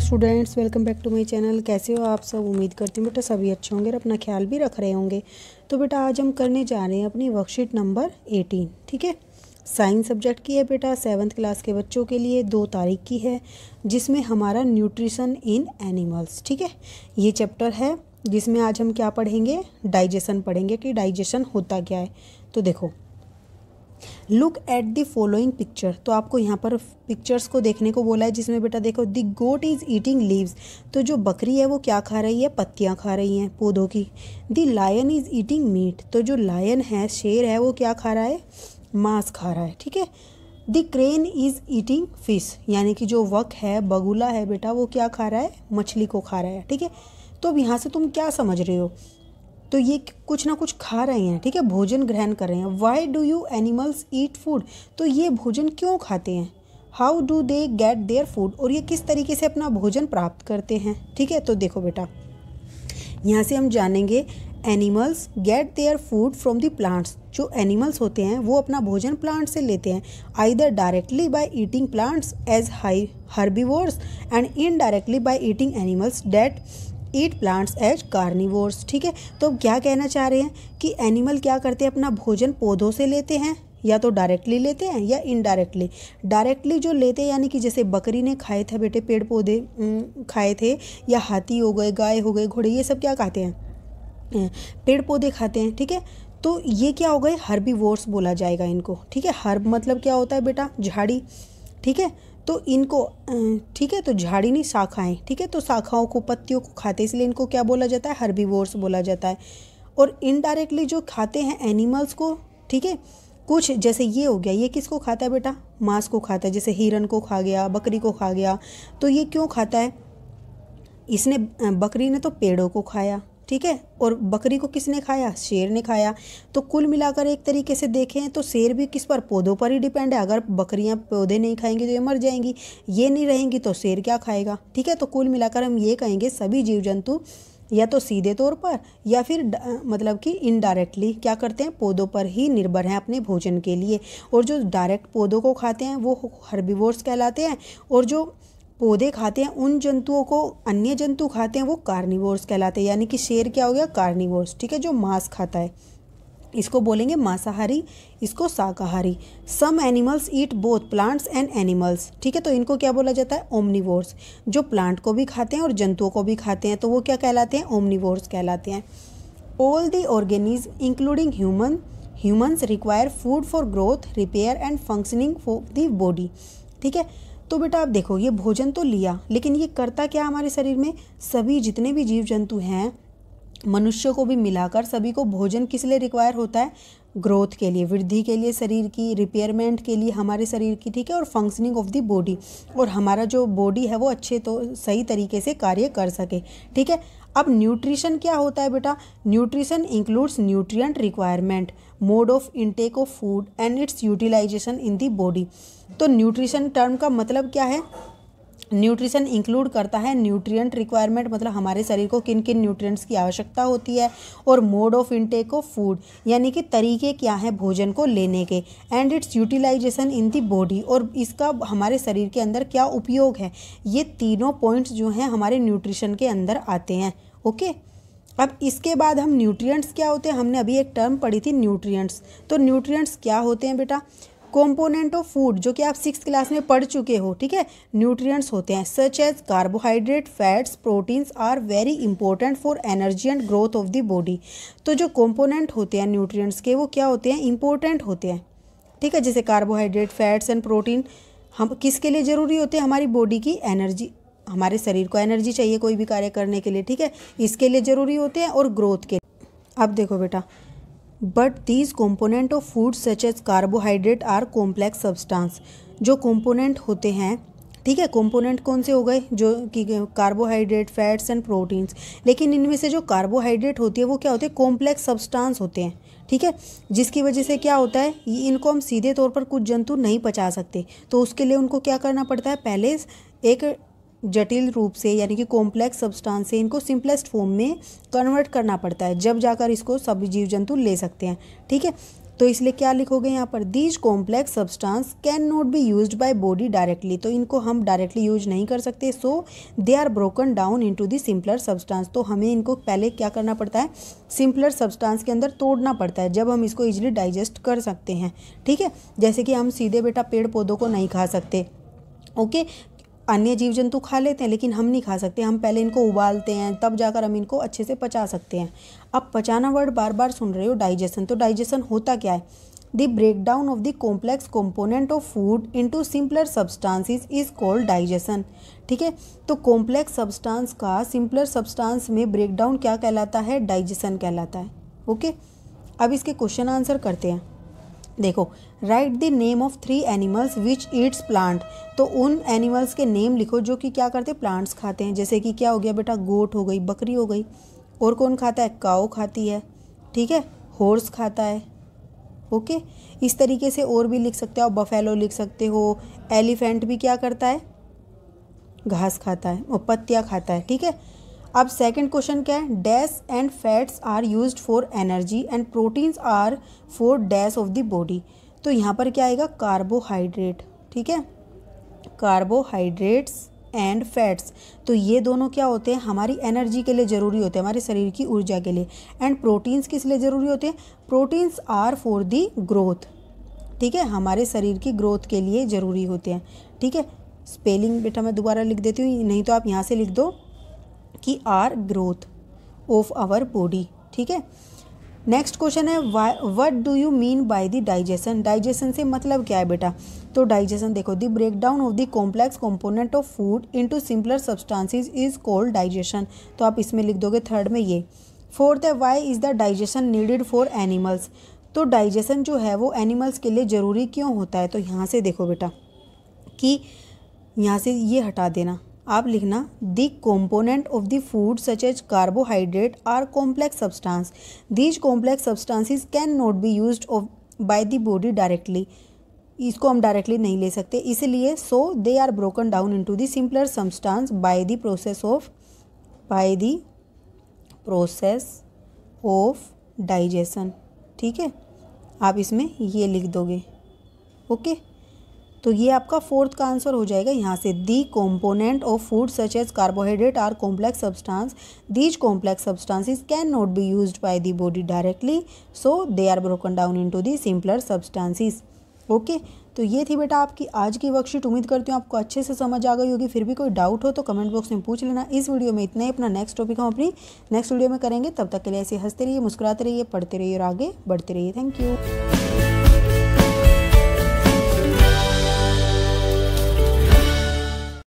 Students welcome back to my channel कैसे हो आप सब उम्मीद करती हूँ बेटा सभी अच्छे होंगे और अपना ख्याल भी रख रहे होंगे तो बेटा आज हम करने जा रहे हैं अपनी वर्कशीट नंबर एटीन ठीक है साइंस सब्जेक्ट की है बेटा सेवन्थ क्लास के बच्चों के लिए दो तारीख की है जिसमें हमारा न्यूट्रिशन इन एनिमल्स ठीक है ये चैप्टर है जिसमें आज हम क्या पढ़ेंगे डाइजेशन पढ़ेंगे कि डाइजेशन होता क्या है तो देखो look at the following picture तो आपको यहाँ पर पिक्चर्स को देखने को बोला है जिसमें बेटा देखो the goat is eating leaves तो जो बकरी है वो क्या खा रही है पत्तियाँ खा रही हैं पौधों की the lion is eating meat तो जो लायन है शेर है वो क्या खा रहा है मांस खा रहा है ठीक है the crane is eating fish यानी कि जो वक है बगुला है बेटा वो क्या खा रहा है मछली को खा रहा है ठीक है तो अब यहाँ से तुम क्या समझ रहे हो तो ये कुछ ना कुछ खा रहे हैं ठीक है भोजन ग्रहण कर रहे हैं why do you animals eat food तो ये भोजन क्यों खाते हैं how do they get their food और ये किस तरीके से अपना भोजन प्राप्त करते हैं ठीक है तो देखो बेटा यहाँ से हम जानेंगे animals get their food from the plants जो एनिमल्स होते हैं वो अपना भोजन प्लांट से लेते हैं either directly by eating plants as high herbivores and indirectly by eating animals that eat plants as carnivores ठीक है तो अब क्या कहना चाह रहे हैं कि एनिमल क्या करते हैं अपना भोजन पौधों से लेते हैं या तो डायरेक्टली लेते हैं या इनडायरेक्टली डायरेक्टली जो लेते हैं यानी कि जैसे बकरी ने खाए थे बेटे पेड़ पौधे खाए थे या हाथी हो गए गाय हो गए घोड़े ये सब क्या खाते हैं पेड़ पौधे खाते हैं ठीक है तो ये क्या हो गए हर्बीवोर्स बोला जाएगा इनको ठीक है हर्ब मतलब क्या होता है बेटा झाड़ी ठीक है तो इनको ठीक है तो झाड़ी नहीं शाखाएँ ठीक है तो शाखाओं को पत्तियों को खाते इसलिए इनको क्या बोला जाता है हर्बीवोर्स बोला जाता है और इनडायरेक्टली जो खाते हैं एनिमल्स को ठीक है कुछ जैसे ये हो गया ये किसको खाता है बेटा मांस को खाता है जैसे हिरन को खा गया बकरी को खा गया तो ये क्यों खाता है इसने बकरी ने तो पेड़ों को खाया ठीक है और बकरी को किसने खाया शेर ने खाया तो कुल मिलाकर एक तरीके से देखें तो शेर भी किस पर पौधों पर ही डिपेंड है अगर बकरियां पौधे नहीं खाएंगी तो ये मर जाएंगी ये नहीं रहेंगी तो शेर क्या खाएगा ठीक है तो कुल मिलाकर हम ये कहेंगे सभी जीव जंतु या तो सीधे तौर पर या फिर मतलब कि इनडायरेक्टली क्या करते हैं पौधों पर ही निर्भर हैं अपने भोजन के लिए और जो डायरेक्ट पौधों को खाते हैं वो हर्बिवोर्स कहलाते हैं और जो पौधे खाते हैं उन जंतुओं को अन्य जंतु खाते हैं वो कार्निवोर्स कहलाते हैं यानी कि शेर क्या हो गया कार्निवोर्स ठीक है जो मांस खाता है इसको बोलेंगे मांसाहारी इसको शाकाहारी some animals eat both plants and animals ठीक है तो इनको क्या बोला जाता है ओमनिवोर्स जो प्लांट को भी खाते हैं और जंतुओं को भी खाते हैं तो वो क्या कहलाते हैं ओमनिवोर्स कहलाते हैं all the organism including human humans require food for growth repair and functioning for the body ठीक है तो बेटा आप देखो ये भोजन तो लिया लेकिन ये करता क्या हमारे शरीर में सभी जितने भी जीव जंतु हैं मनुष्य को भी मिलाकर सभी को भोजन किस लिए रिक्वायर होता है ग्रोथ के लिए वृद्धि के लिए शरीर की रिपेयरमेंट के लिए हमारे शरीर की ठीक है और फंक्शनिंग ऑफ दी बॉडी और हमारा जो बॉडी है वो अच्छे तो सही तरीके से कार्य कर सके ठीक है अब न्यूट्रिशन क्या होता है बेटा nutrition includes nutrient requirement mode of intake of food and its utilisation in the body तो न्यूट्रिशन टर्म का मतलब क्या है न्यूट्रिशन इंक्लूड करता है न्यूट्रिएंट रिक्वायरमेंट मतलब हमारे शरीर को किन किन न्यूट्रिएंट्स की आवश्यकता होती है और mode of intake of food यानी कि तरीके क्या हैं भोजन को लेने के and its utilisation in the body और इसका हमारे शरीर के अंदर क्या उपयोग है ये तीनों पॉइंट्स जो हैं हमारे न्यूट्रिशन के अंदर आते हैं ओके अब इसके बाद हम न्यूट्रिएंट्स क्या होते हैं हमने अभी एक टर्म पढ़ी थी न्यूट्रिएंट्स तो न्यूट्रिएंट्स क्या होते हैं बेटा कॉम्पोनेंट ऑफ फूड जो कि आप सिक्स क्लास में पढ़ चुके हो ठीक है न्यूट्रिएंट्स होते हैं such as carbohydrate fats proteins are very important for energy and growth of the body तो जो कॉम्पोनेंट होते हैं न्यूट्रिएंट्स के वो क्या होते हैं इंपॉर्टेंट होते हैं ठीक है जैसे कार्बोहाइड्रेट फैट्स एंड प्रोटीन हम किसके लिए ज़रूरी होते हैं हमारी बॉडी की एनर्जी हमारे शरीर को एनर्जी चाहिए कोई भी कार्य करने के लिए ठीक है इसके लिए ज़रूरी होते हैं और ग्रोथ के अब देखो बेटा but these component of food such as carbohydrate are complex substance जो कॉम्पोनेंट होते हैं ठीक है कॉम्पोनेंट कौन से हो गए जो कि कार्बोहाइड्रेट फैट्स एंड प्रोटीन्स लेकिन इनमें से जो कार्बोहाइड्रेट होती है वो क्या होते हैं कॉम्प्लेक्स सब्सटेंस होते हैं ठीक है जिसकी वजह से क्या होता है इनको हम सीधे तौर पर कुछ जंतु नहीं पचा सकते तो उसके लिए उनको क्या करना पड़ता है पहले एक जटिल रूप से यानी कि कॉम्प्लेक्स सब्सटेंस से इनको सिंपलेस्ट फॉर्म में कन्वर्ट करना पड़ता है जब जाकर इसको सभी जीव जंतु ले सकते हैं ठीक है तो इसलिए क्या लिखोगे यहाँ पर these complex substance can not be use by body directly तो इनको हम डायरेक्टली यूज नहीं कर सकते so they are broken down into the simpler substance तो हमें इनको पहले क्या करना पड़ता है सिंपलर सब्सटांस के अंदर तोड़ना पड़ता है जब हम इसको इजिली डाइजेस्ट कर सकते हैं ठीक है जैसे कि हम सीधे बेटा पेड़ पौधों को नहीं खा सकते ओके okay, अन्य जीव जंतु खा लेते हैं लेकिन हम नहीं खा सकते हम पहले इनको उबालते हैं तब जाकर हम इनको अच्छे से पचा सकते हैं अब पचाना वर्ड बार बार सुन रहे हो डाइजेशन तो डाइजेशन होता क्या है the break down of the complex component of food in to simpler substances is called digestion ठीक है तो कॉम्प्लेक्स सब्सटांस का सिंपलर सब्सटांस में ब्रेक डाउन क्या कहलाता है डाइजेशन कहलाता है ओके अब इसके क्वेश्चन आंसर करते हैं देखो write the name of three animals which eats plant तो उन एनिमल्स के नेम लिखो जो कि क्या करते हैं प्लांट्स खाते हैं जैसे कि क्या हो गया बेटा गोट हो गई बकरी हो गई और कौन खाता है काओ खाती है ठीक है हॉर्स खाता है ओके इस तरीके से और भी लिख सकते हो बफेलो लिख सकते हो एलिफेंट भी क्या करता है घास खाता है और पत्तियाँ खाता है ठीक है अब सेकंड क्वेश्चन क्या है dash and fats are used for energy and proteins are for dash of the body तो यहाँ पर क्या आएगा कार्बोहाइड्रेट ठीक है कार्बोहाइड्रेट्स एंड फैट्स तो ये दोनों क्या होते हैं हमारी एनर्जी के लिए ज़रूरी होते हैं हमारे शरीर की ऊर्जा के लिए एंड प्रोटीन्स किस लिए ज़रूरी होते हैं proteins are for the growth ठीक है हमारे शरीर की ग्रोथ के लिए ज़रूरी होते हैं ठीक है स्पेलिंग बेटा मैं दोबारा लिख देती हूँ नहीं तो आप यहाँ से लिख दो कि are growth of our body ठीक है नेक्स्ट क्वेश्चन है what do you mean by the digestion digestion से मतलब क्या है बेटा तो डाइजेशन देखो the break down of the complex component of food into simpler substances is called digestion तो आप इसमें लिख दोगे थर्ड में ये फोर्थ है why is the digestion needed for animals तो डाइजेशन जो है वो एनिमल्स के लिए ज़रूरी क्यों होता है तो यहाँ से देखो बेटा कि यहाँ से ये हटा देना आप लिखना the component of the food such as carbohydrate are complex substance these complex substances can not be use of by the body directly इसको हम डायरेक्टली नहीं ले सकते इसलिए so they are broken down into the simpler substance by the process of by the process of digestion ठीक है आप इसमें ये लिख दोगे ओके okay? तो ये आपका फोर्थ का आंसर हो जाएगा यहाँ से the component of food such as carbohydrate are complex substance these complex substances can not be use by the body directly so they are broken down in to the simpler substances okay तो ये थी बेटा आपकी आज की worksheet उम्मीद करती हूँ आपको अच्छे से समझ आ गई होगी फिर भी कोई डाउट हो तो कमेंट बॉक्स में पूछ लेना इस वीडियो में इतना ही अपना नेक्स्ट टॉपिक हम अपनी नेक्स्ट वीडियो में करेंगे तब तक के लिए ऐसे हंसते रहिए मुस्कुराते रहिए पढ़ते रहिए और आगे बढ़ते रहिए थैंक यू